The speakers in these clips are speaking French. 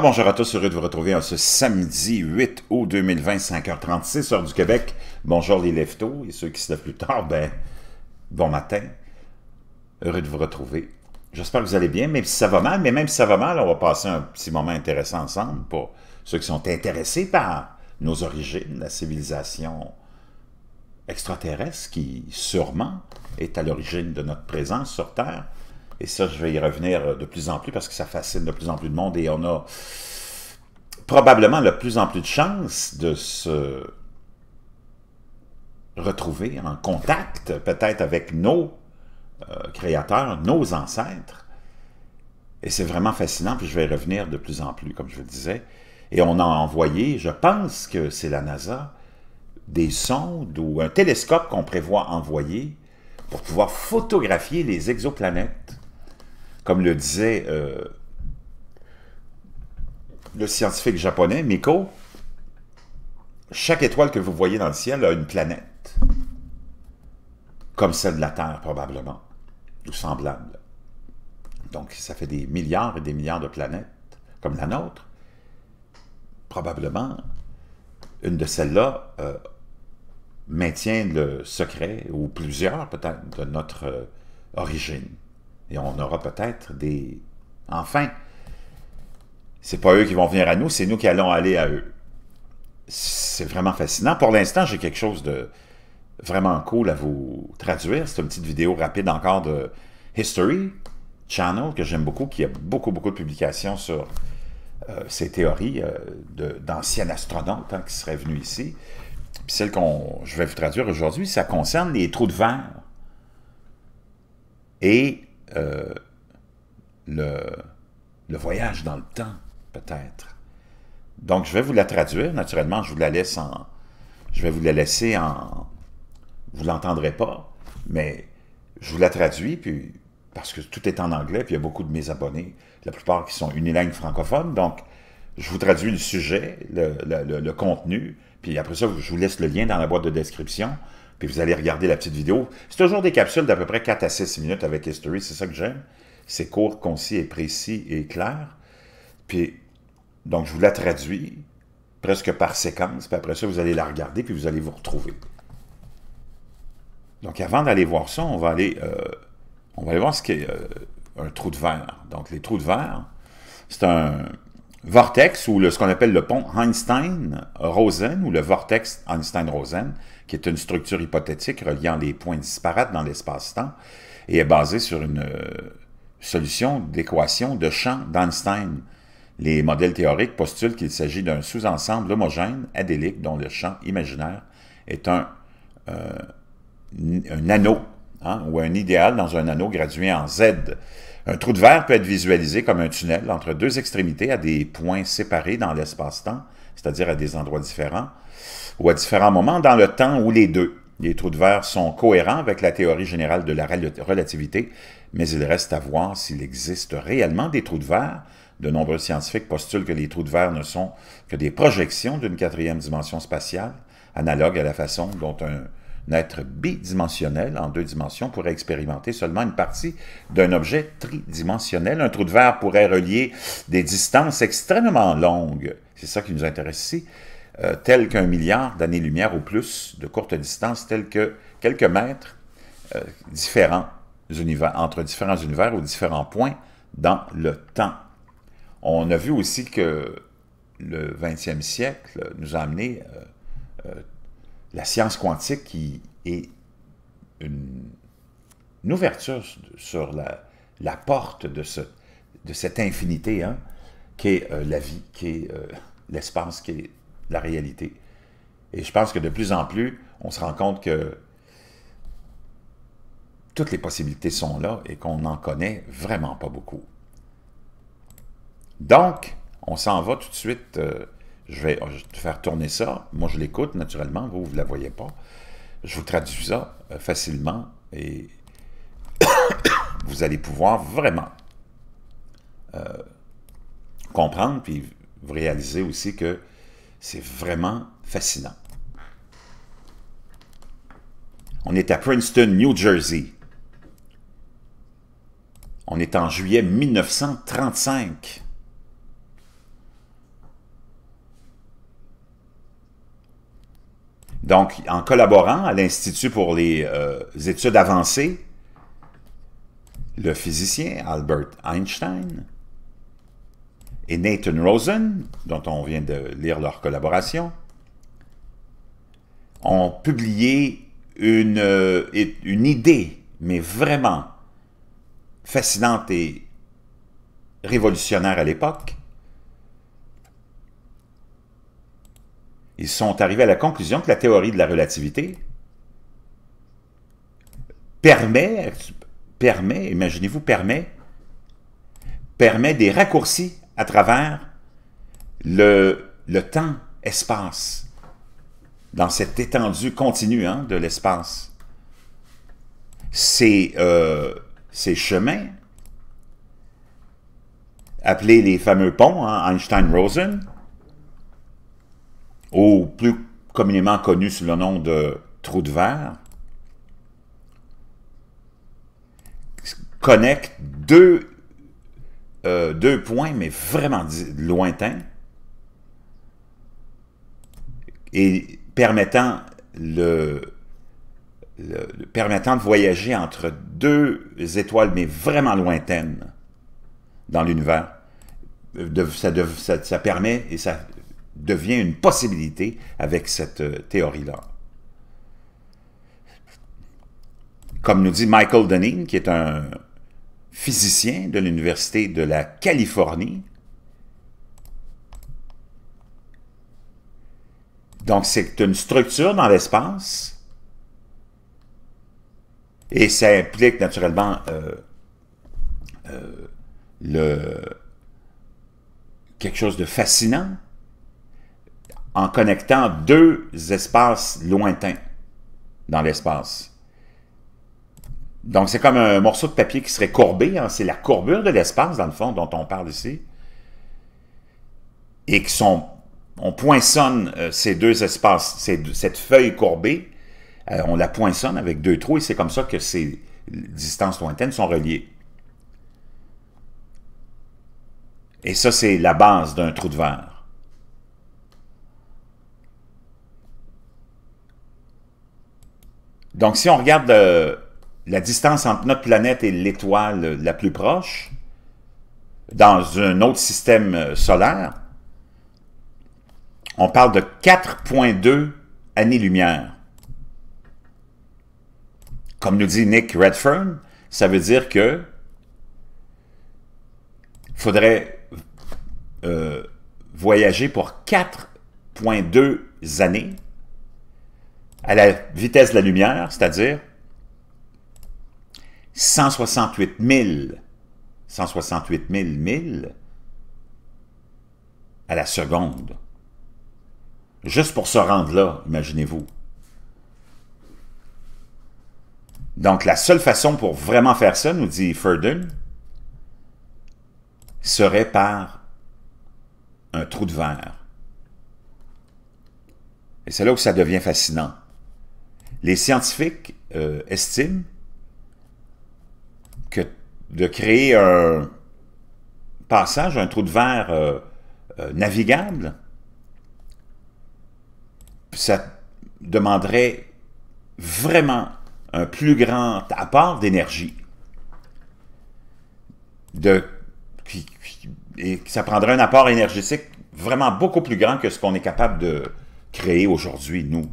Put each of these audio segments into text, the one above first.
bonjour à tous, heureux de vous retrouver ce samedi 8 août 2020, 5h36, heure du Québec. Bonjour les leftos et ceux qui se lèvent plus tard, ben, bon matin. Heureux de vous retrouver. J'espère que vous allez bien, même si ça va mal, mais même si ça va mal, on va passer un petit moment intéressant ensemble pour ceux qui sont intéressés par nos origines, la civilisation extraterrestre qui sûrement est à l'origine de notre présence sur Terre. Et ça, je vais y revenir euh, de plus en plus parce que ça fascine de plus en plus de monde et on a probablement de plus en plus de chances de se retrouver en contact peut-être avec nos euh, créateurs, nos ancêtres. Et c'est vraiment fascinant, puis je vais y revenir de plus en plus, comme je le disais. Et on a envoyé, je pense que c'est la NASA, des sondes ou un télescope qu'on prévoit envoyer pour pouvoir photographier les exoplanètes comme le disait euh, le scientifique japonais Miko, chaque étoile que vous voyez dans le ciel a une planète, comme celle de la Terre probablement, ou semblable. Donc ça fait des milliards et des milliards de planètes, comme la nôtre. Probablement, une de celles-là euh, maintient le secret, ou plusieurs peut-être, de notre euh, origine. Et on aura peut-être des... Enfin, c'est pas eux qui vont venir à nous, c'est nous qui allons aller à eux. C'est vraiment fascinant. Pour l'instant, j'ai quelque chose de vraiment cool à vous traduire. C'est une petite vidéo rapide encore de History Channel que j'aime beaucoup, qui a beaucoup, beaucoup de publications sur euh, ces théories euh, d'anciens astronautes hein, qui seraient venus ici. Puis celle que je vais vous traduire aujourd'hui, ça concerne les trous de verre et euh, le, voyage dans le temps, peut-être. Donc, je vais vous la traduire. Naturellement, je vous la laisse en... Je vais vous la laisser en... Vous l'entendrez pas, mais je vous la traduis, puis parce que tout est en anglais, puis il y a beaucoup de mes abonnés, la plupart qui sont unilingues francophones. Donc, je vous traduis le sujet, le contenu, puis après ça, je vous laisse le lien dans la boîte de description puis vous allez regarder la petite vidéo. C'est toujours des capsules d'à peu près 4 à 6 minutes avec History, c'est ça que j'aime. C'est court, concis et précis et clair. Puis, donc, je vous la traduis presque par séquence, puis après ça, vous allez la regarder, puis vous allez vous retrouver. Donc, avant d'aller voir ça, on va aller, euh, on va aller voir ce qu'est euh, un trou de verre. Donc, les trous de verre, c'est un, vortex ou le, ce qu'on appelle le pont Einstein-Rosen ou le vortex Einstein-Rosen, qui est une structure hypothétique reliant les points disparates dans l'espace-temps et est basée sur une euh, solution d'équation de champ d'Einstein. Les modèles théoriques postulent qu'il s'agit d'un sous-ensemble homogène adélique dont le champ imaginaire est un, euh, un anneau hein, ou un idéal dans un anneau gradué en Z. Un trou de verre peut être visualisé comme un tunnel entre deux extrémités à des points séparés dans l'espace-temps, c'est-à-dire à des endroits différents, ou à différents moments dans le temps ou les deux. Les trous de verre sont cohérents avec la théorie générale de la relativité, mais il reste à voir s'il existe réellement des trous de verre. De nombreux scientifiques postulent que les trous de verre ne sont que des projections d'une quatrième dimension spatiale, analogue à la façon dont un, être bidimensionnel en deux dimensions pourrait expérimenter seulement une partie d'un objet tridimensionnel. Un trou de verre pourrait relier des distances extrêmement longues, c'est ça qui nous intéresse ici, euh, qu'un milliard d'années-lumière ou plus de courtes distances, telles que quelques mètres euh, différents univers, entre différents univers ou différents points dans le temps. On a vu aussi que le 20e siècle nous a amené euh, la science quantique qui est une, ouverture sur la, porte de, cette infinité hein, qui est euh, la vie, qui est euh, l'espace, qui est la réalité. Et je pense que de plus en plus, on se rend compte que toutes les possibilités sont là et qu'on n'en connaît vraiment pas beaucoup. Donc, on s'en va tout de suite euh, euh, je vais faire tourner ça. Moi, je l'écoute naturellement, vous, vous ne la voyez pas. Je vous traduis ça euh, facilement et vous allez pouvoir vraiment euh, comprendre puis vous réaliser aussi que c'est vraiment fascinant. On est à Princeton, New Jersey. On est en juillet 1935. Donc, en collaborant à l'Institut pour les euh, études avancées, le physicien Albert Einstein et Nathan Rosen, dont on vient de lire leur collaboration, ont publié une, euh, une idée, mais vraiment fascinante et révolutionnaire à l'époque, ils sont arrivés à la conclusion que la théorie de la relativité permet, permet imaginez-vous, permet, permet des raccourcis à travers le, temps-espace, dans cette étendue continue hein, de l'espace. Euh, ces, chemins, appelés les fameux ponts, hein, Einstein-Rosen, ou plus communément connu sous le nom de trou de verre, connecte deux, euh, deux points, mais vraiment lointains, et permettant le, permettant de voyager entre deux étoiles, mais vraiment lointaines, dans l'univers. Euh, ça, ça, permet et ça devient une possibilité avec cette euh, théorie-là. Comme nous dit Michael Dunning, qui est un physicien de l'Université de la Californie, Donc, c'est une structure dans l'espace et ça implique naturellement euh, euh, le, quelque chose de fascinant, en connectant deux espaces lointains dans l'espace. Donc, c'est comme un morceau de papier qui serait courbé. Hein. C'est la courbure de l'espace, dans le fond, dont on parle ici. Et qui sont... On poinçonne euh, ces deux espaces, cette feuille courbée, euh, on la poinçonne avec deux trous, et c'est comme ça que ces distances lointaines sont reliées. Et ça, c'est la base d'un trou de verre. Donc, si on regarde la distance entre notre planète et l'étoile la plus proche, dans un autre système euh, solaire, on parle de 4,2 années-lumière. Comme nous dit Nick Redfern, ça veut dire que faudrait euh, voyager pour 4,2 années à la vitesse de la lumière, c'est-à-dire 168 000, 168 000 milles à la seconde. Juste pour se rendre là, imaginez-vous. Donc, la seule façon pour vraiment faire ça, nous dit Ferdin, serait par un trou de verre. Et c'est là où ça devient fascinant. Les scientifiques euh, estiment que de créer un passage, un trou de verre euh, euh, navigable, ça demanderait vraiment un plus grand apport d'énergie de, et ça prendrait un apport énergétique vraiment beaucoup plus grand que ce qu'on est capable de créer aujourd'hui, nous.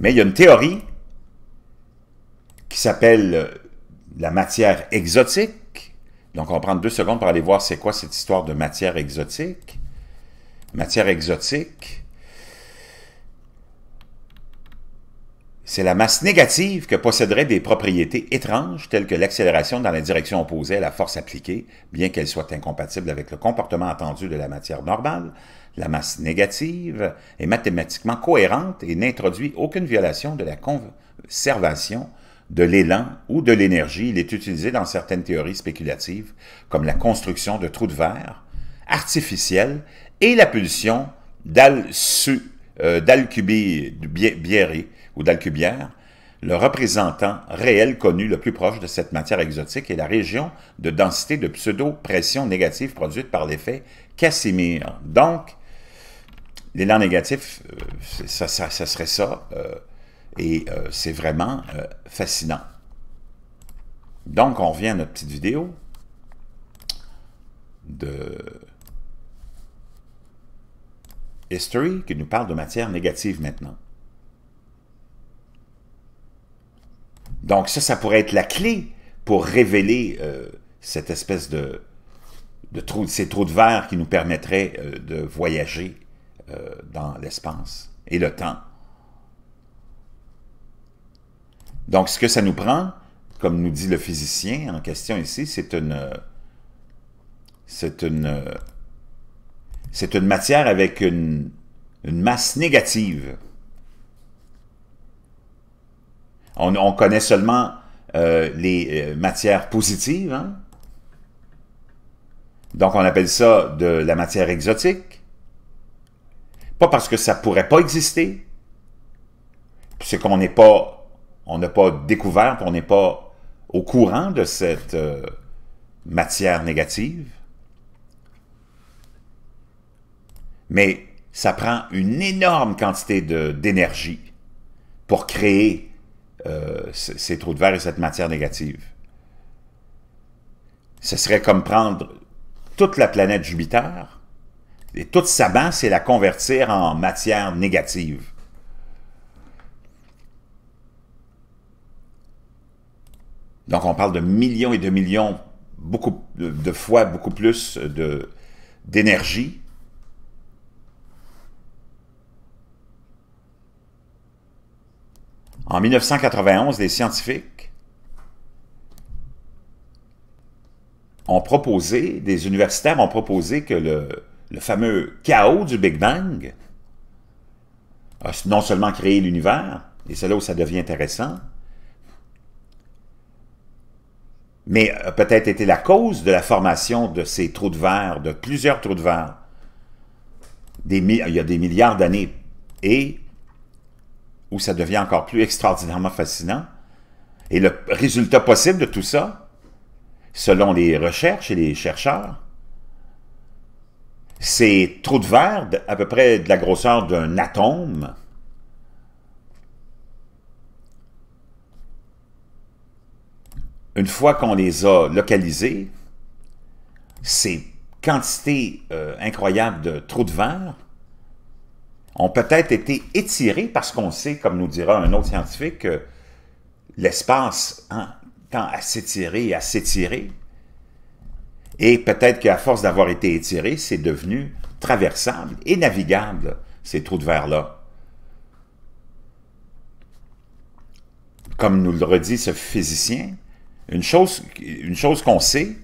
Mais il y a une théorie qui s'appelle euh, la matière exotique. Donc, on va prendre deux secondes pour aller voir c'est quoi cette histoire de matière exotique. Matière exotique, c'est la masse négative que posséderait des propriétés étranges telles que l'accélération dans la direction opposée à la force appliquée, bien qu'elle soit incompatible avec le comportement attendu de la matière normale, la masse négative est mathématiquement cohérente et n'introduit aucune violation de la conservation de l'élan ou de l'énergie. Il est utilisé dans certaines théories spéculatives comme la construction de trous de verre artificiels et la pulsion d'Al-Su euh, ou d'Alcubierre, le représentant réel connu le plus proche de cette matière exotique est la région de densité de pseudo-pression négative produite par l'effet Casimir. Donc, l'élan négatif, euh, ça, serait ça, euh, et euh, c'est vraiment fascinant. Donc, on revient à notre petite vidéo de History qui nous parle de matière négative maintenant. Donc ça, ça pourrait être la clé pour révéler euh, cette espèce de, trou, ces trous de verre qui nous permettrait euh, de voyager euh, dans l'espace et le temps. Donc ce que ça nous prend, comme nous dit le physicien en question ici, c'est une... C'est une... C'est une matière avec une masse négative. On, connaît seulement euh, les euh, matières positives. Hein? Donc, on appelle ça de la matière exotique. Pas parce que ça ne pourrait pas exister. C'est qu'on n'est pas, on n'a pas découvert, on n'est pas au courant de cette euh, matière négative. Mais ça prend une énorme quantité d'énergie pour créer euh, c'est ces trous de verre et cette matière négative. Ce serait comme prendre toute la planète Jupiter et toute sa masse et la convertir en matière négative. Donc on parle de millions et de millions beaucoup de fois beaucoup plus d'énergie En 1991, des scientifiques ont proposé, des universitaires ont proposé que le, fameux chaos du Big Bang a non seulement créé l'univers, et c'est là où ça devient intéressant, mais a peut-être été la cause de la formation de ces trous de verre, de plusieurs trous de verre, il y a des milliards d'années, et où ça devient encore plus extraordinairement fascinant. Et le résultat possible de tout ça, selon les recherches et les chercheurs, ces trous de verre à peu près de la grosseur d'un atome une fois qu'on les a localisés, ces quantités euh, incroyables de trous de verre ont peut-être été étirés parce qu'on sait, comme nous dira un autre scientifique, que l'espace hein, tend à s'étirer et à s'étirer. Et peut-être qu'à force d'avoir été étiré, c'est devenu traversable et navigable, ces trous de verre-là. Comme nous le redit ce physicien, une chose, une chose qu'on sait,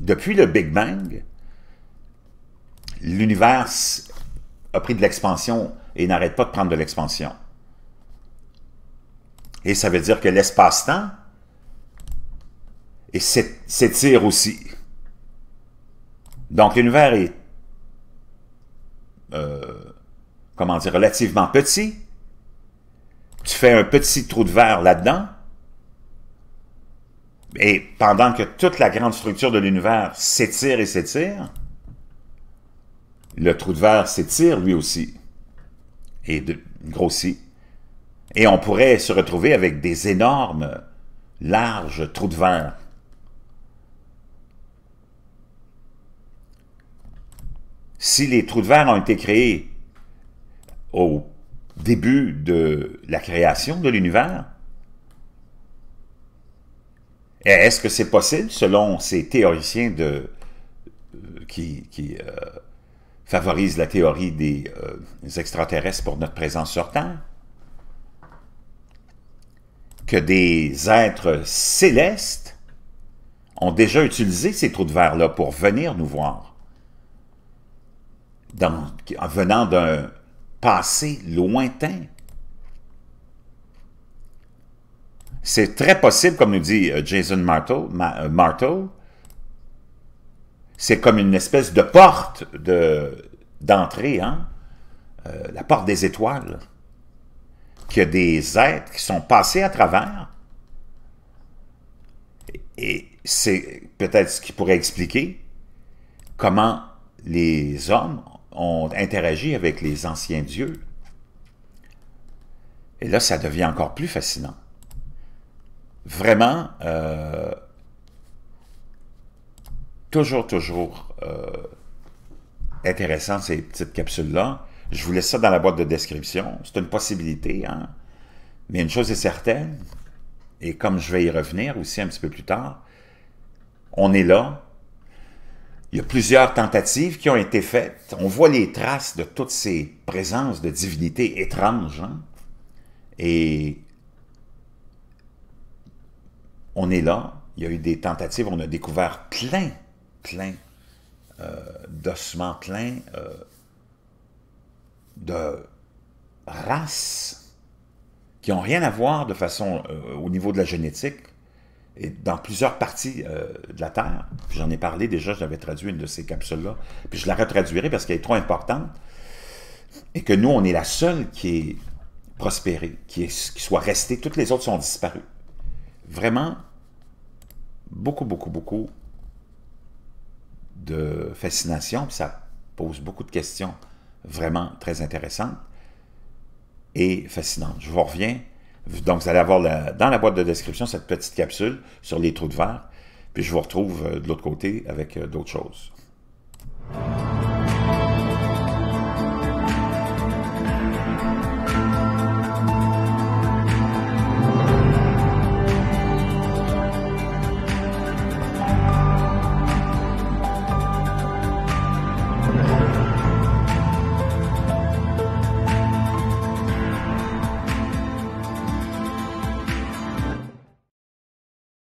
depuis le Big Bang, l'univers a pris de l'expansion et n'arrête pas de prendre de l'expansion. Et ça veut dire que l'espace-temps s'étire aussi. Donc l'univers est, euh, comment dire, relativement petit. Tu fais un petit trou de verre là-dedans. Et pendant que toute la grande structure de l'univers s'étire et s'étire, le trou de verre s'étire lui aussi et de, grossit. Et on pourrait se retrouver avec des énormes, larges trous de verre. Si les trous de verre ont été créés au début de la création de l'univers, est-ce que c'est possible, selon ces théoriciens de, euh, qui, euh, favorise la théorie des euh, extraterrestres pour notre présence sur Terre, que des êtres célestes ont déjà utilisé ces trous de verre-là pour venir nous voir, en venant d'un passé lointain. C'est très possible, comme nous dit euh, Jason Martel, euh, c'est comme une espèce de porte de d'entrée, hein? Euh, la porte des étoiles, qu'il y a des êtres qui sont passés à travers. Et c'est peut-être ce qui pourrait expliquer comment les hommes ont interagi avec les anciens dieux. Et là, ça devient encore plus fascinant. Vraiment, euh, toujours, toujours euh, intéressant, ces petites capsules-là. Je vous laisse ça dans la boîte de description. C'est une possibilité. Hein? Mais une chose est certaine, et comme je vais y revenir aussi un petit peu plus tard, on est là. Il y a plusieurs tentatives qui ont été faites. On voit les traces de toutes ces présences de divinités étranges. Hein? Et on est là. Il y a eu des tentatives. On a découvert plein plein euh, d'ossements plein euh, de races qui n'ont rien à voir de façon euh, au niveau de la génétique et dans plusieurs parties de la Terre. J'en ai parlé déjà, j'avais traduit une de ces capsules-là, puis je la retraduirai parce qu'elle est trop importante, et que nous, on est la seule qui est prospérée, qui, qui soit restée, toutes les autres sont disparues. Vraiment, beaucoup, beaucoup, beaucoup de fascination, ça pose beaucoup de questions vraiment très intéressantes et fascinantes. Je vous reviens. Donc, vous allez avoir dans la boîte de description cette petite capsule sur les trous de verre, puis je vous retrouve euh, de l'autre côté avec euh, d'autres choses.